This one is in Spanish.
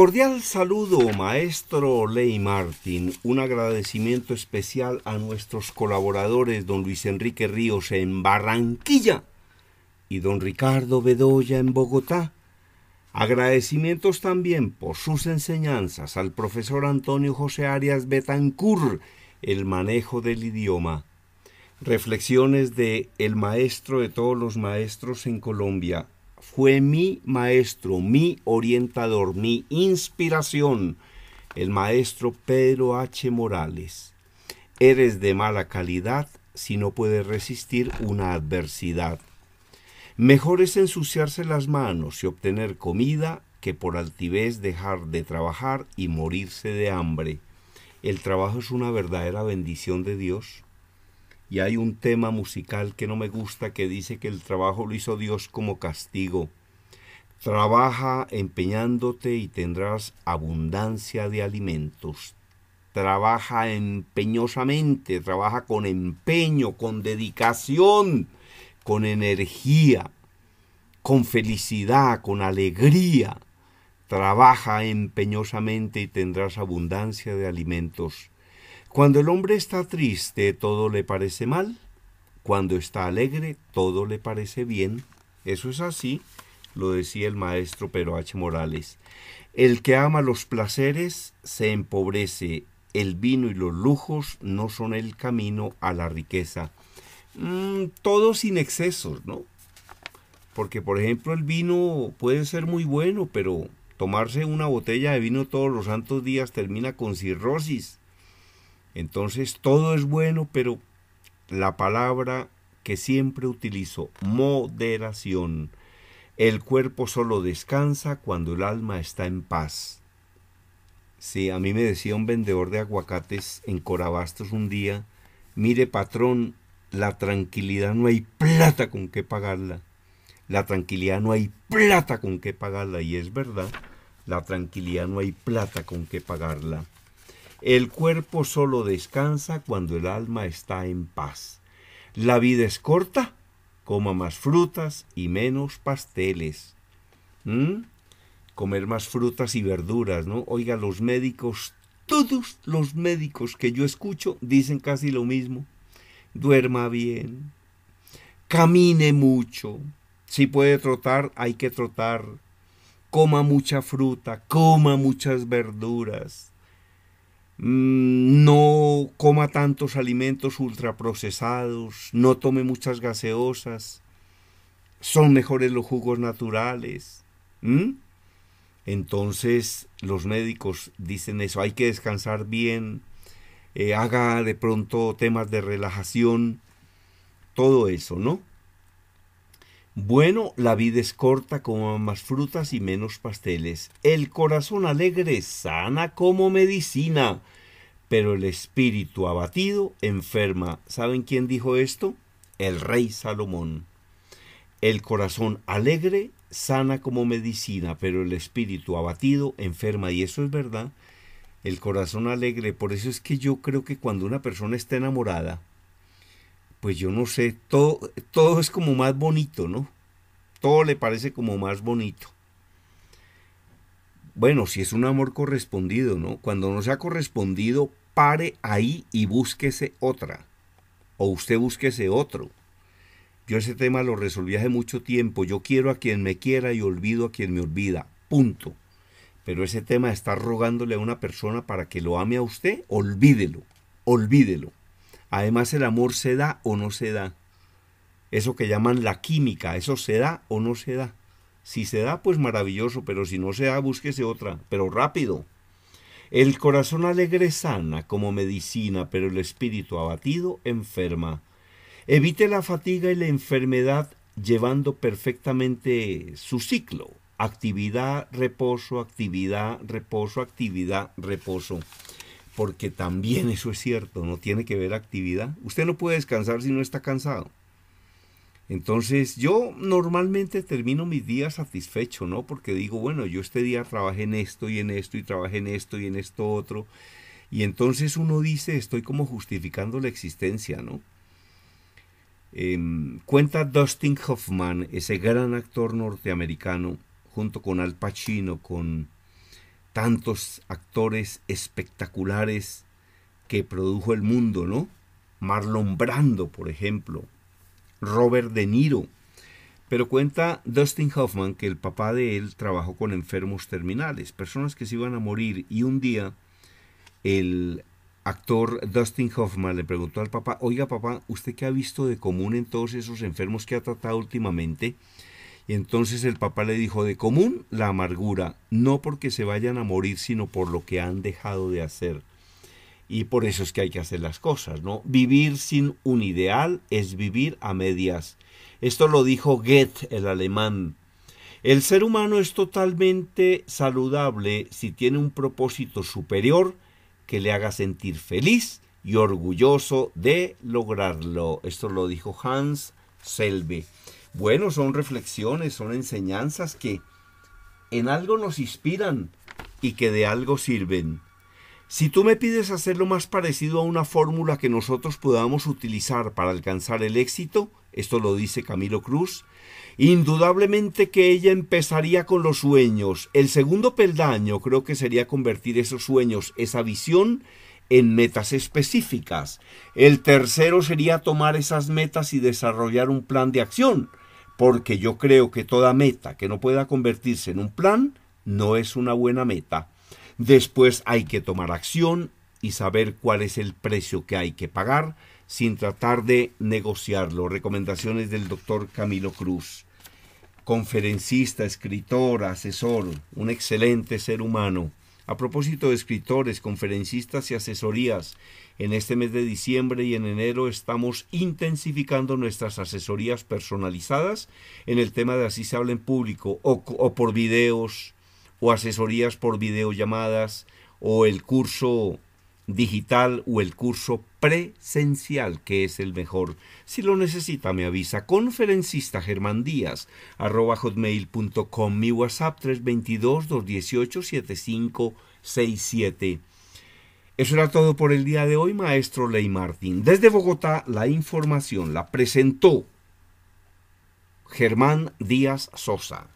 Cordial saludo, maestro Ley Martín. Un agradecimiento especial a nuestros colaboradores, don Luis Enrique Ríos en Barranquilla y don Ricardo Bedoya en Bogotá. Agradecimientos también por sus enseñanzas al profesor Antonio José Arias Betancur, el manejo del idioma. Reflexiones de el maestro de todos los maestros en Colombia, fue mi maestro, mi orientador, mi inspiración, el maestro Pedro H. Morales. Eres de mala calidad si no puedes resistir una adversidad. Mejor es ensuciarse las manos y obtener comida que por altivez dejar de trabajar y morirse de hambre. El trabajo es una verdadera bendición de Dios y hay un tema musical que no me gusta que dice que el trabajo lo hizo Dios como castigo. Trabaja empeñándote y tendrás abundancia de alimentos. Trabaja empeñosamente, trabaja con empeño, con dedicación, con energía, con felicidad, con alegría. Trabaja empeñosamente y tendrás abundancia de alimentos cuando el hombre está triste, todo le parece mal. Cuando está alegre, todo le parece bien. Eso es así, lo decía el maestro Pero H. Morales. El que ama los placeres se empobrece. El vino y los lujos no son el camino a la riqueza. Mm, todo sin excesos, ¿no? Porque, por ejemplo, el vino puede ser muy bueno, pero tomarse una botella de vino todos los santos días termina con cirrosis entonces todo es bueno, pero la palabra que siempre utilizo, moderación. El cuerpo solo descansa cuando el alma está en paz. Sí, a mí me decía un vendedor de aguacates en Corabastos un día, mire patrón, la tranquilidad no hay plata con qué pagarla. La tranquilidad no hay plata con qué pagarla. Y es verdad, la tranquilidad no hay plata con qué pagarla. El cuerpo solo descansa cuando el alma está en paz. La vida es corta, coma más frutas y menos pasteles. ¿Mm? Comer más frutas y verduras, ¿no? Oiga, los médicos, todos los médicos que yo escucho dicen casi lo mismo. Duerma bien, camine mucho, si puede trotar, hay que trotar. Coma mucha fruta, coma muchas verduras. Mm, no coma tantos alimentos ultraprocesados, no tome muchas gaseosas, son mejores los jugos naturales. Entonces los médicos dicen eso, hay que descansar bien, eh, haga de pronto temas de relajación, todo eso, ¿no? Bueno, la vida es corta, como más frutas y menos pasteles. El corazón alegre sana como medicina, pero el espíritu abatido enferma. ¿Saben quién dijo esto? El rey Salomón. El corazón alegre sana como medicina, pero el espíritu abatido enferma. Y eso es verdad. El corazón alegre. Por eso es que yo creo que cuando una persona está enamorada, pues yo no sé, todo, todo es como más bonito, ¿no? Todo le parece como más bonito. Bueno, si es un amor correspondido, ¿no? Cuando no se ha correspondido, pare ahí y búsquese otra. O usted búsquese otro. Yo ese tema lo resolví hace mucho tiempo. Yo quiero a quien me quiera y olvido a quien me olvida. Punto. Pero ese tema de estar rogándole a una persona para que lo ame a usted, olvídelo. Olvídelo. Además, el amor se da o no se da. Eso que llaman la química, eso se da o no se da. Si se da, pues maravilloso, pero si no se da, búsquese otra, pero rápido. El corazón alegre sana como medicina, pero el espíritu abatido enferma. Evite la fatiga y la enfermedad llevando perfectamente su ciclo. Actividad, reposo, actividad, reposo, actividad, reposo porque también eso es cierto, no tiene que ver actividad. Usted no puede descansar si no está cansado. Entonces yo normalmente termino mis días satisfecho, ¿no? Porque digo, bueno, yo este día trabajé en esto y en esto y trabajé en esto y en esto otro. Y entonces uno dice, estoy como justificando la existencia, ¿no? Em, cuenta Dustin Hoffman, ese gran actor norteamericano, junto con Al Pacino, con tantos actores espectaculares que produjo el mundo, ¿no? Marlon Brando, por ejemplo, Robert De Niro. Pero cuenta Dustin Hoffman que el papá de él trabajó con enfermos terminales, personas que se iban a morir, y un día el actor Dustin Hoffman le preguntó al papá, oiga papá, ¿usted qué ha visto de común en todos esos enfermos que ha tratado últimamente? Y Entonces el papá le dijo, de común la amargura, no porque se vayan a morir, sino por lo que han dejado de hacer. Y por eso es que hay que hacer las cosas, ¿no? Vivir sin un ideal es vivir a medias. Esto lo dijo Goethe, el alemán. El ser humano es totalmente saludable si tiene un propósito superior que le haga sentir feliz y orgulloso de lograrlo. Esto lo dijo Hans Selbe. Bueno, son reflexiones, son enseñanzas que en algo nos inspiran y que de algo sirven. Si tú me pides hacerlo más parecido a una fórmula que nosotros podamos utilizar para alcanzar el éxito, esto lo dice Camilo Cruz, indudablemente que ella empezaría con los sueños. El segundo peldaño creo que sería convertir esos sueños, esa visión, en metas específicas. El tercero sería tomar esas metas y desarrollar un plan de acción porque yo creo que toda meta que no pueda convertirse en un plan no es una buena meta. Después hay que tomar acción y saber cuál es el precio que hay que pagar sin tratar de negociarlo. Recomendaciones del doctor Camilo Cruz, conferencista, escritor, asesor, un excelente ser humano a propósito de escritores, conferencistas y asesorías, en este mes de diciembre y en enero estamos intensificando nuestras asesorías personalizadas en el tema de así se habla en público o, por videos o asesorías por videollamadas o el curso digital o el curso presencial, que es el mejor. Si lo necesita, me avisa. Conferencista Germán Díaz, arroba hotmail.com, mi WhatsApp 322-218-7567. Eso era todo por el día de hoy, maestro Ley Martín. Desde Bogotá, la información la presentó Germán Díaz Sosa.